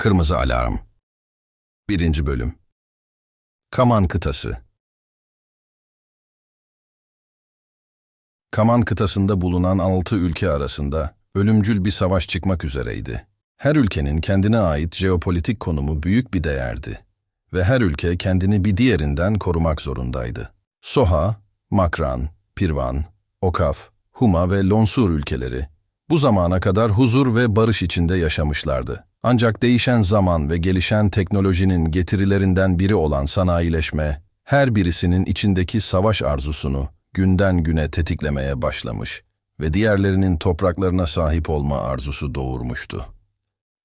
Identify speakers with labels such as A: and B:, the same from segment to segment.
A: Kırmızı Alarm 1. Bölüm Kaman Kıtası Kaman kıtasında bulunan altı ülke arasında ölümcül bir savaş çıkmak üzereydi. Her ülkenin kendine ait jeopolitik konumu büyük bir değerdi ve her ülke kendini bir diğerinden korumak zorundaydı. Soha, Makran, Pirvan, Okaf, Huma ve Lonsur ülkeleri bu zamana kadar huzur ve barış içinde yaşamışlardı. Ancak değişen zaman ve gelişen teknolojinin getirilerinden biri olan sanayileşme, her birisinin içindeki savaş arzusunu günden güne tetiklemeye başlamış ve diğerlerinin topraklarına sahip olma arzusu doğurmuştu.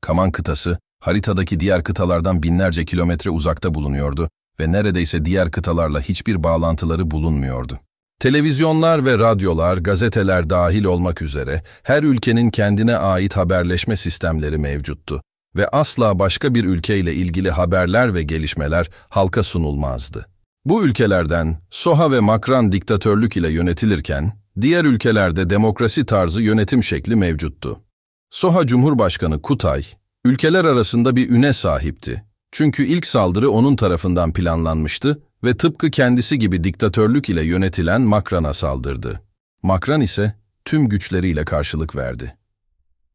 A: Kaman kıtası, haritadaki diğer kıtalardan binlerce kilometre uzakta bulunuyordu ve neredeyse diğer kıtalarla hiçbir bağlantıları bulunmuyordu. Televizyonlar ve radyolar, gazeteler dahil olmak üzere her ülkenin kendine ait haberleşme sistemleri mevcuttu ve asla başka bir ülkeyle ilgili haberler ve gelişmeler halka sunulmazdı. Bu ülkelerden Soha ve Makran diktatörlük ile yönetilirken, diğer ülkelerde demokrasi tarzı yönetim şekli mevcuttu. Soha Cumhurbaşkanı Kutay, ülkeler arasında bir üne sahipti. Çünkü ilk saldırı onun tarafından planlanmıştı ve tıpkı kendisi gibi diktatörlük ile yönetilen Makran'a saldırdı. Makran ise tüm güçleriyle karşılık verdi.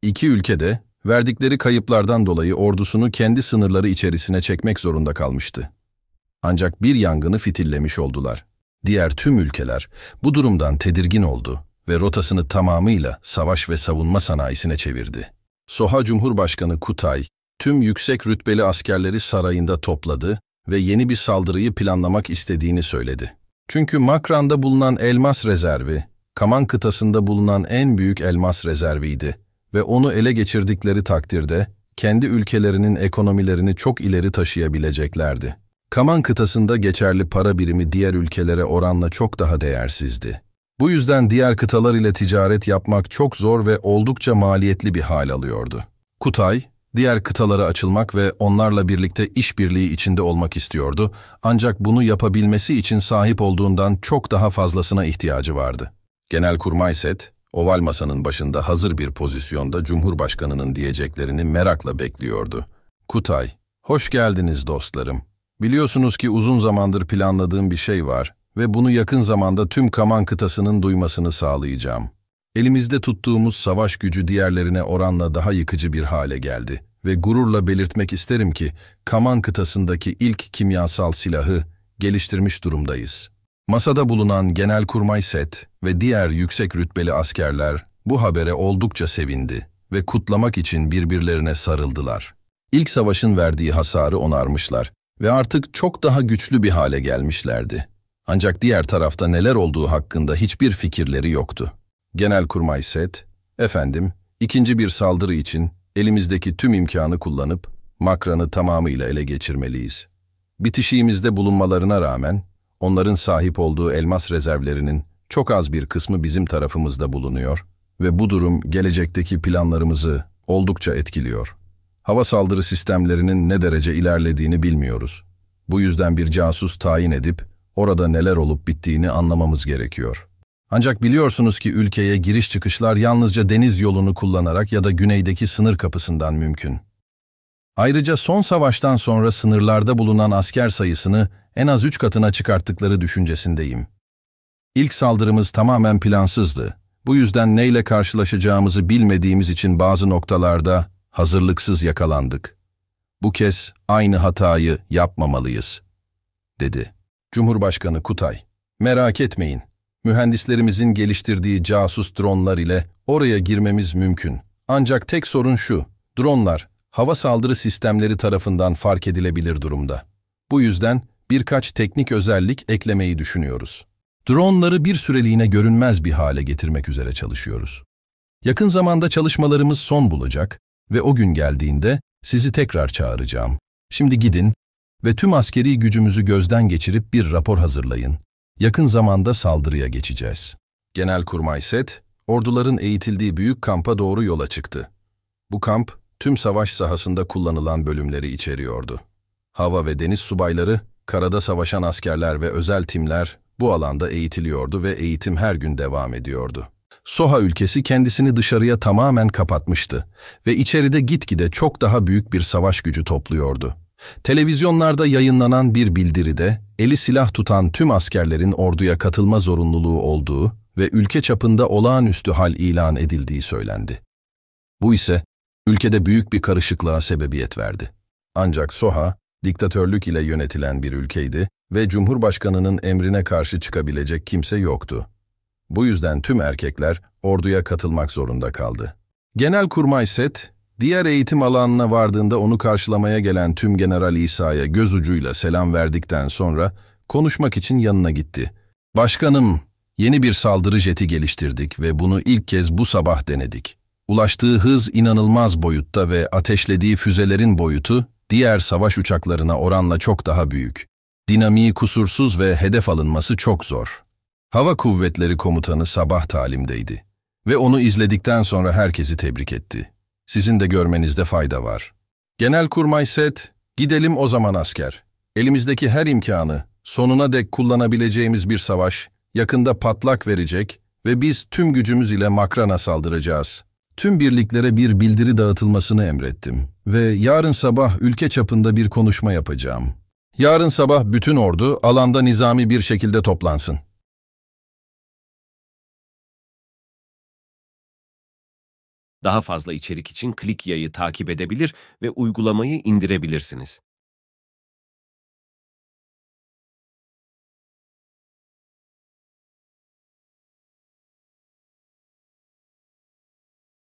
A: İki ülkede verdikleri kayıplardan dolayı ordusunu kendi sınırları içerisine çekmek zorunda kalmıştı. Ancak bir yangını fitillemiş oldular. Diğer tüm ülkeler bu durumdan tedirgin oldu ve rotasını tamamıyla savaş ve savunma sanayisine çevirdi. Soha Cumhurbaşkanı Kutay, tüm yüksek rütbeli askerleri sarayında topladı ve yeni bir saldırıyı planlamak istediğini söyledi. Çünkü Makran'da bulunan elmas rezervi, Kaman kıtasında bulunan en büyük elmas rezerviydi ve onu ele geçirdikleri takdirde kendi ülkelerinin ekonomilerini çok ileri taşıyabileceklerdi. Kaman kıtasında geçerli para birimi diğer ülkelere oranla çok daha değersizdi. Bu yüzden diğer kıtalar ile ticaret yapmak çok zor ve oldukça maliyetli bir hal alıyordu. Kutay, diğer kıtalara açılmak ve onlarla birlikte işbirliği içinde olmak istiyordu ancak bunu yapabilmesi için sahip olduğundan çok daha fazlasına ihtiyacı vardı. Genelkurmay Set, oval masanın başında hazır bir pozisyonda Cumhurbaşkanı'nın diyeceklerini merakla bekliyordu. Kutay, hoş geldiniz dostlarım. Biliyorsunuz ki uzun zamandır planladığım bir şey var ve bunu yakın zamanda tüm Kaman kıtasının duymasını sağlayacağım. Elimizde tuttuğumuz savaş gücü diğerlerine oranla daha yıkıcı bir hale geldi ve gururla belirtmek isterim ki Kaman kıtasındaki ilk kimyasal silahı geliştirmiş durumdayız. Masada bulunan Genelkurmay Set ve diğer yüksek rütbeli askerler bu habere oldukça sevindi ve kutlamak için birbirlerine sarıldılar. İlk savaşın verdiği hasarı onarmışlar ve artık çok daha güçlü bir hale gelmişlerdi. Ancak diğer tarafta neler olduğu hakkında hiçbir fikirleri yoktu. Genelkurmay Set, efendim, ikinci bir saldırı için elimizdeki tüm imkanı kullanıp Makran'ı tamamıyla ele geçirmeliyiz. Bitişiğimizde bulunmalarına rağmen onların sahip olduğu elmas rezervlerinin çok az bir kısmı bizim tarafımızda bulunuyor ve bu durum gelecekteki planlarımızı oldukça etkiliyor. Hava saldırı sistemlerinin ne derece ilerlediğini bilmiyoruz. Bu yüzden bir casus tayin edip orada neler olup bittiğini anlamamız gerekiyor.'' Ancak biliyorsunuz ki ülkeye giriş çıkışlar yalnızca deniz yolunu kullanarak ya da güneydeki sınır kapısından mümkün. Ayrıca son savaştan sonra sınırlarda bulunan asker sayısını en az üç katına çıkarttıkları düşüncesindeyim. İlk saldırımız tamamen plansızdı. Bu yüzden neyle karşılaşacağımızı bilmediğimiz için bazı noktalarda hazırlıksız yakalandık. Bu kez aynı hatayı yapmamalıyız, dedi. Cumhurbaşkanı Kutay, merak etmeyin, mühendislerimizin geliştirdiği casus dronlar ile oraya girmemiz mümkün. Ancak tek sorun şu, dronlar hava saldırı sistemleri tarafından fark edilebilir durumda. Bu yüzden birkaç teknik özellik eklemeyi düşünüyoruz. Dronları bir süreliğine görünmez bir hale getirmek üzere çalışıyoruz. Yakın zamanda çalışmalarımız son bulacak ve o gün geldiğinde sizi tekrar çağıracağım. Şimdi gidin ve tüm askeri gücümüzü gözden geçirip bir rapor hazırlayın. Yakın zamanda saldırıya geçeceğiz. Genelkurmay Set, orduların eğitildiği büyük kampa doğru yola çıktı. Bu kamp, tüm savaş sahasında kullanılan bölümleri içeriyordu. Hava ve deniz subayları, karada savaşan askerler ve özel timler bu alanda eğitiliyordu ve eğitim her gün devam ediyordu. Soha ülkesi kendisini dışarıya tamamen kapatmıştı ve içeride gitgide çok daha büyük bir savaş gücü topluyordu. Televizyonlarda yayınlanan bir bildiride eli silah tutan tüm askerlerin orduya katılma zorunluluğu olduğu ve ülke çapında olağanüstü hal ilan edildiği söylendi. Bu ise ülkede büyük bir karışıklığa sebebiyet verdi. Ancak Soha, diktatörlük ile yönetilen bir ülkeydi ve Cumhurbaşkanı'nın emrine karşı çıkabilecek kimse yoktu. Bu yüzden tüm erkekler orduya katılmak zorunda kaldı. Genelkurmay Set, Diğer eğitim alanına vardığında onu karşılamaya gelen tüm General İsa'ya göz ucuyla selam verdikten sonra konuşmak için yanına gitti. Başkanım, yeni bir saldırı jeti geliştirdik ve bunu ilk kez bu sabah denedik. Ulaştığı hız inanılmaz boyutta ve ateşlediği füzelerin boyutu diğer savaş uçaklarına oranla çok daha büyük. Dinamiği kusursuz ve hedef alınması çok zor. Hava Kuvvetleri Komutanı sabah talimdeydi ve onu izledikten sonra herkesi tebrik etti sizin de görmenizde fayda var. Genelkurmay Set, gidelim o zaman asker. Elimizdeki her imkanı, sonuna dek kullanabileceğimiz bir savaş, yakında patlak verecek ve biz tüm gücümüz ile Makran'a saldıracağız. Tüm birliklere bir bildiri dağıtılmasını emrettim ve yarın sabah ülke çapında bir konuşma yapacağım. Yarın sabah bütün ordu alanda nizami bir şekilde toplansın. Daha fazla içerik için Klikya'yı takip edebilir ve uygulamayı indirebilirsiniz.